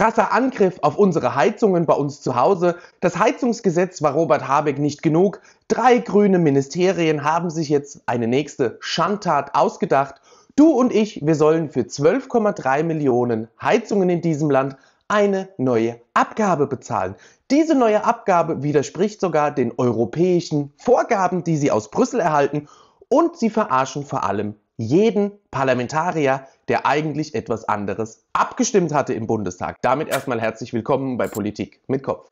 krasser Angriff auf unsere Heizungen bei uns zu Hause. Das Heizungsgesetz war Robert Habeck nicht genug. Drei grüne Ministerien haben sich jetzt eine nächste Schandtat ausgedacht. Du und ich, wir sollen für 12,3 Millionen Heizungen in diesem Land eine neue Abgabe bezahlen. Diese neue Abgabe widerspricht sogar den europäischen Vorgaben, die sie aus Brüssel erhalten. Und sie verarschen vor allem jeden Parlamentarier, der eigentlich etwas anderes abgestimmt hatte im Bundestag. Damit erstmal herzlich willkommen bei Politik mit Kopf.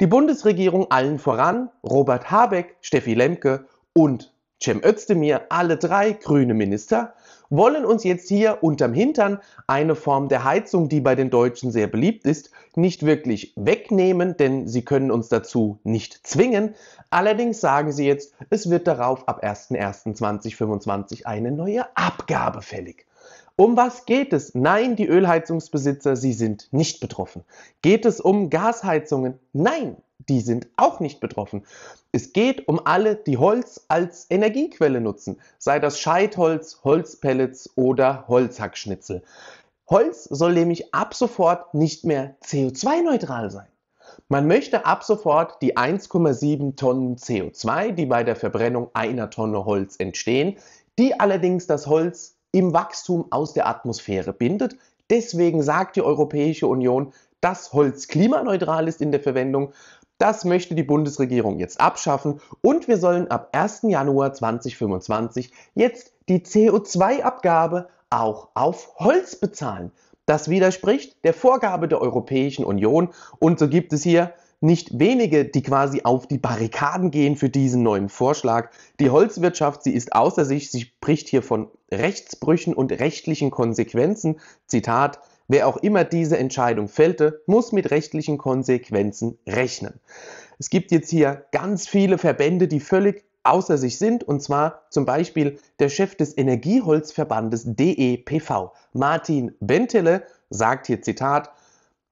Die Bundesregierung allen voran, Robert Habeck, Steffi Lemke und Cem Özdemir, alle drei grüne Minister, wollen uns jetzt hier unterm Hintern eine Form der Heizung, die bei den Deutschen sehr beliebt ist, nicht wirklich wegnehmen, denn sie können uns dazu nicht zwingen. Allerdings sagen sie jetzt, es wird darauf ab 01.01.2025 eine neue Abgabe fällig. Um was geht es? Nein, die Ölheizungsbesitzer, sie sind nicht betroffen. Geht es um Gasheizungen? Nein, die sind auch nicht betroffen. Es geht um alle, die Holz als Energiequelle nutzen, sei das Scheitholz, Holzpellets oder Holzhackschnitzel. Holz soll nämlich ab sofort nicht mehr CO2-neutral sein. Man möchte ab sofort die 1,7 Tonnen CO2, die bei der Verbrennung einer Tonne Holz entstehen, die allerdings das Holz im Wachstum aus der Atmosphäre bindet. Deswegen sagt die Europäische Union, dass Holz klimaneutral ist in der Verwendung. Das möchte die Bundesregierung jetzt abschaffen und wir sollen ab 1. Januar 2025 jetzt die CO2-Abgabe auch auf Holz bezahlen. Das widerspricht der Vorgabe der Europäischen Union und so gibt es hier nicht wenige, die quasi auf die Barrikaden gehen für diesen neuen Vorschlag. Die Holzwirtschaft, sie ist außer sich, sie spricht hier von Rechtsbrüchen und rechtlichen Konsequenzen. Zitat, wer auch immer diese Entscheidung fällte, muss mit rechtlichen Konsequenzen rechnen. Es gibt jetzt hier ganz viele Verbände, die völlig außer sich sind, und zwar zum Beispiel der Chef des Energieholzverbandes DEPV, Martin Bentele, sagt hier Zitat,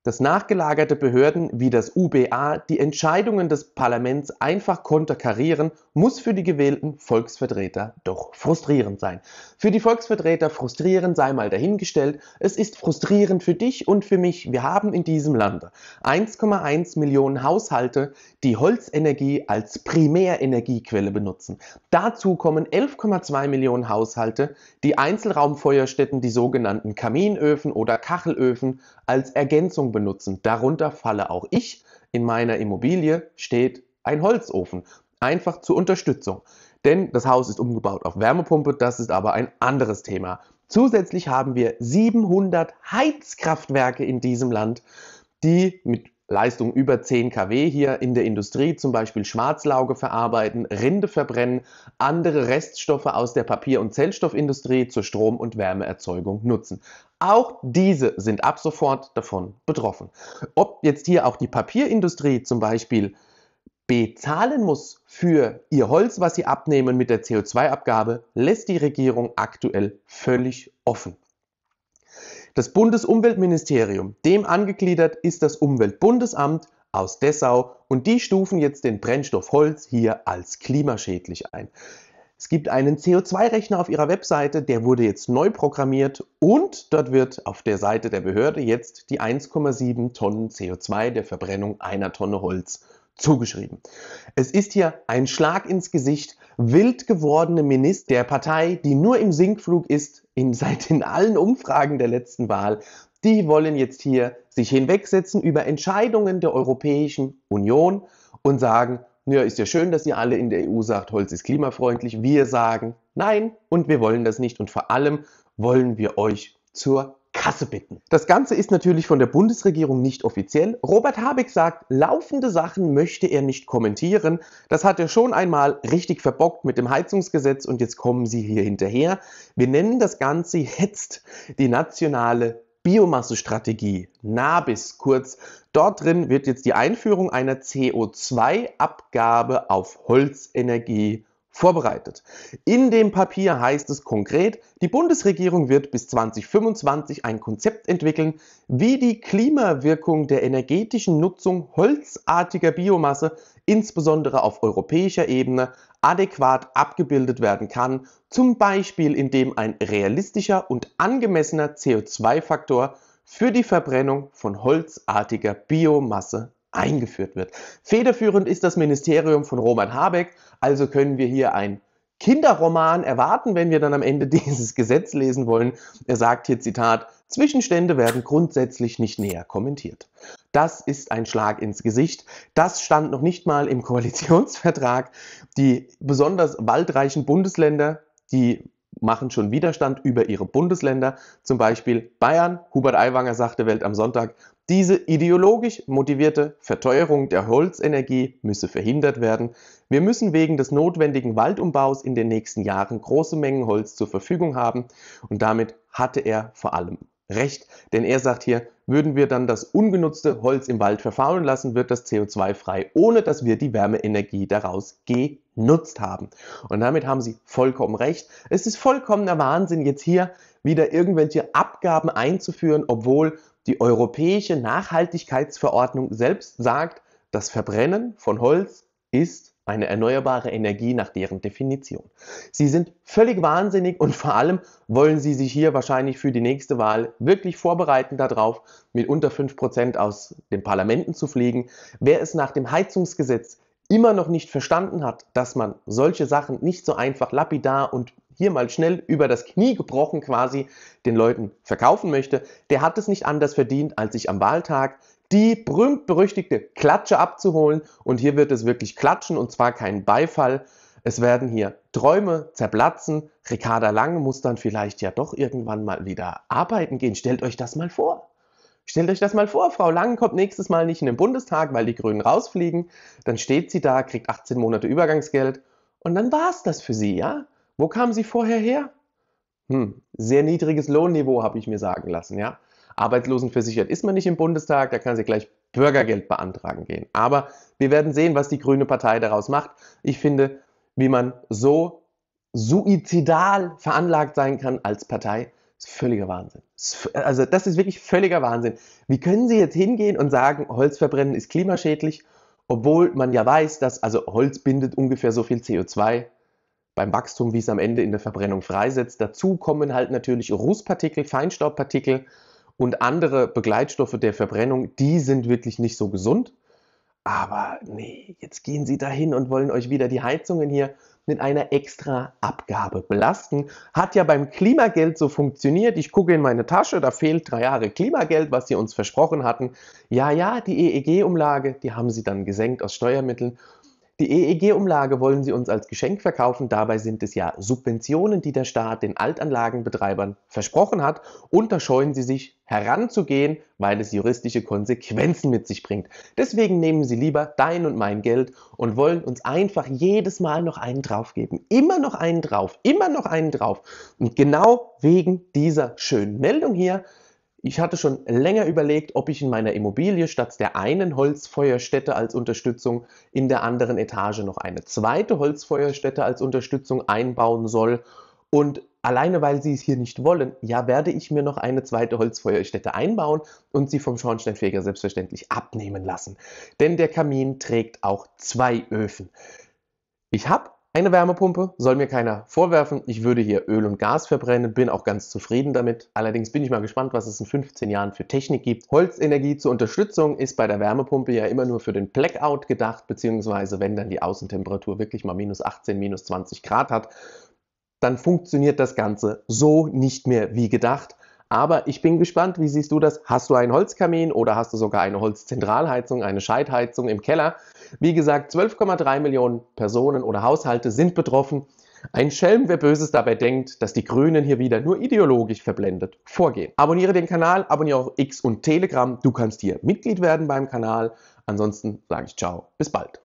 dass nachgelagerte Behörden wie das UBA die Entscheidungen des Parlaments einfach konterkarieren, muss für die gewählten Volksvertreter doch frustrierend sein. Für die Volksvertreter frustrierend sei mal dahingestellt, es ist frustrierend für dich und für mich. Wir haben in diesem Lande 1,1 Millionen Haushalte, die Holzenergie als Primärenergiequelle benutzen. Dazu kommen 11,2 Millionen Haushalte, die Einzelraumfeuerstätten, die sogenannten Kaminöfen oder Kachelöfen als Ergänzung benutzen. Darunter falle auch ich. In meiner Immobilie steht ein Holzofen, einfach zur Unterstützung. Denn das Haus ist umgebaut auf Wärmepumpe, das ist aber ein anderes Thema. Zusätzlich haben wir 700 Heizkraftwerke in diesem Land, die mit Leistung über 10 kW hier in der Industrie, zum Beispiel Schwarzlauge verarbeiten, Rinde verbrennen, andere Reststoffe aus der Papier- und Zellstoffindustrie zur Strom- und Wärmeerzeugung nutzen. Auch diese sind ab sofort davon betroffen. Ob jetzt hier auch die Papierindustrie zum Beispiel bezahlen muss für ihr Holz, was sie abnehmen mit der CO2-Abgabe, lässt die Regierung aktuell völlig offen. Das Bundesumweltministerium, dem angegliedert ist das Umweltbundesamt aus Dessau und die stufen jetzt den Brennstoff Holz hier als klimaschädlich ein. Es gibt einen CO2-Rechner auf ihrer Webseite, der wurde jetzt neu programmiert und dort wird auf der Seite der Behörde jetzt die 1,7 Tonnen CO2 der Verbrennung einer Tonne Holz zugeschrieben. Es ist hier ein Schlag ins Gesicht, wild gewordene Minister der Partei, die nur im Sinkflug ist, in, seit in allen Umfragen der letzten Wahl, die wollen jetzt hier sich hinwegsetzen über Entscheidungen der Europäischen Union und sagen, ja, ist ja schön, dass ihr alle in der EU sagt, Holz ist klimafreundlich. Wir sagen nein und wir wollen das nicht und vor allem wollen wir euch zur Kasse bitten. Das Ganze ist natürlich von der Bundesregierung nicht offiziell. Robert Habeck sagt, laufende Sachen möchte er nicht kommentieren. Das hat er schon einmal richtig verbockt mit dem Heizungsgesetz und jetzt kommen sie hier hinterher. Wir nennen das Ganze jetzt die nationale Biomassestrategie, NABIS kurz. Dort drin wird jetzt die Einführung einer CO2-Abgabe auf Holzenergie vorbereitet. In dem Papier heißt es konkret, die Bundesregierung wird bis 2025 ein Konzept entwickeln, wie die Klimawirkung der energetischen Nutzung holzartiger Biomasse, insbesondere auf europäischer Ebene, adäquat abgebildet werden kann, zum Beispiel indem ein realistischer und angemessener CO2-Faktor für die Verbrennung von holzartiger Biomasse eingeführt wird. Federführend ist das Ministerium von Roman Habeck, also können wir hier ein Kinderroman erwarten, wenn wir dann am Ende dieses Gesetz lesen wollen. Er sagt hier Zitat, Zwischenstände werden grundsätzlich nicht näher kommentiert. Das ist ein Schlag ins Gesicht. Das stand noch nicht mal im Koalitionsvertrag. Die besonders waldreichen Bundesländer, die machen schon Widerstand über ihre Bundesländer. Zum Beispiel Bayern. Hubert Aiwanger sagte Welt am Sonntag, diese ideologisch motivierte Verteuerung der Holzenergie müsse verhindert werden. Wir müssen wegen des notwendigen Waldumbaus in den nächsten Jahren große Mengen Holz zur Verfügung haben. Und damit hatte er vor allem recht, denn er sagt hier, würden wir dann das ungenutzte Holz im Wald verfaulen lassen, wird das CO2 frei, ohne dass wir die Wärmeenergie daraus genutzt haben. Und damit haben Sie vollkommen recht. Es ist vollkommener Wahnsinn, jetzt hier wieder irgendwelche Abgaben einzuführen, obwohl die europäische Nachhaltigkeitsverordnung selbst sagt, das Verbrennen von Holz ist eine erneuerbare Energie nach deren Definition. Sie sind völlig wahnsinnig und vor allem wollen Sie sich hier wahrscheinlich für die nächste Wahl wirklich vorbereiten darauf, mit unter 5% aus den Parlamenten zu fliegen. Wer es nach dem Heizungsgesetz immer noch nicht verstanden hat, dass man solche Sachen nicht so einfach lapidar und hier mal schnell über das Knie gebrochen quasi den Leuten verkaufen möchte, der hat es nicht anders verdient, als sich am Wahltag die berühmt-berüchtigte Klatsche abzuholen. Und hier wird es wirklich klatschen und zwar kein Beifall. Es werden hier Träume zerplatzen. Ricarda Lang muss dann vielleicht ja doch irgendwann mal wieder arbeiten gehen. Stellt euch das mal vor. Stellt euch das mal vor, Frau Lang kommt nächstes Mal nicht in den Bundestag, weil die Grünen rausfliegen. Dann steht sie da, kriegt 18 Monate Übergangsgeld und dann war es das für sie, ja? Wo kam sie vorher her? Hm, sehr niedriges Lohnniveau, habe ich mir sagen lassen, ja? Arbeitslosenversichert ist man nicht im Bundestag, da kann sie gleich Bürgergeld beantragen gehen. Aber wir werden sehen, was die Grüne Partei daraus macht. Ich finde, wie man so suizidal veranlagt sein kann als Partei, ist völliger Wahnsinn. Also das ist wirklich völliger Wahnsinn. Wie können Sie jetzt hingehen und sagen, Holz verbrennen ist klimaschädlich, obwohl man ja weiß, dass also Holz bindet ungefähr so viel CO2 beim Wachstum, wie es am Ende in der Verbrennung freisetzt. Dazu kommen halt natürlich Rußpartikel, Feinstaubpartikel und andere Begleitstoffe der Verbrennung, die sind wirklich nicht so gesund. Aber nee, jetzt gehen sie dahin und wollen euch wieder die Heizungen hier mit einer extra Abgabe belasten. Hat ja beim Klimageld so funktioniert. Ich gucke in meine Tasche, da fehlt drei Jahre Klimageld, was sie uns versprochen hatten. Ja, ja, die EEG-Umlage, die haben sie dann gesenkt aus Steuermitteln die EEG-Umlage wollen sie uns als Geschenk verkaufen. Dabei sind es ja Subventionen, die der Staat den Altanlagenbetreibern versprochen hat. Und da scheuen sie sich heranzugehen, weil es juristische Konsequenzen mit sich bringt. Deswegen nehmen sie lieber dein und mein Geld und wollen uns einfach jedes Mal noch einen draufgeben. Immer noch einen drauf, immer noch einen drauf. Und genau wegen dieser schönen Meldung hier ich hatte schon länger überlegt, ob ich in meiner Immobilie statt der einen Holzfeuerstätte als Unterstützung in der anderen Etage noch eine zweite Holzfeuerstätte als Unterstützung einbauen soll. Und alleine weil sie es hier nicht wollen, ja, werde ich mir noch eine zweite Holzfeuerstätte einbauen und sie vom Schornsteinfeger selbstverständlich abnehmen lassen. Denn der Kamin trägt auch zwei Öfen. Ich habe eine Wärmepumpe soll mir keiner vorwerfen. Ich würde hier Öl und Gas verbrennen, bin auch ganz zufrieden damit. Allerdings bin ich mal gespannt, was es in 15 Jahren für Technik gibt. Holzenergie zur Unterstützung ist bei der Wärmepumpe ja immer nur für den Blackout gedacht, beziehungsweise wenn dann die Außentemperatur wirklich mal minus 18, minus 20 Grad hat, dann funktioniert das Ganze so nicht mehr wie gedacht. Aber ich bin gespannt, wie siehst du das? Hast du einen Holzkamin oder hast du sogar eine Holzzentralheizung, eine Scheitheizung im Keller? Wie gesagt, 12,3 Millionen Personen oder Haushalte sind betroffen. Ein Schelm, wer Böses dabei denkt, dass die Grünen hier wieder nur ideologisch verblendet vorgehen. Abonniere den Kanal, abonniere auch X und Telegram. Du kannst hier Mitglied werden beim Kanal. Ansonsten sage ich ciao, bis bald.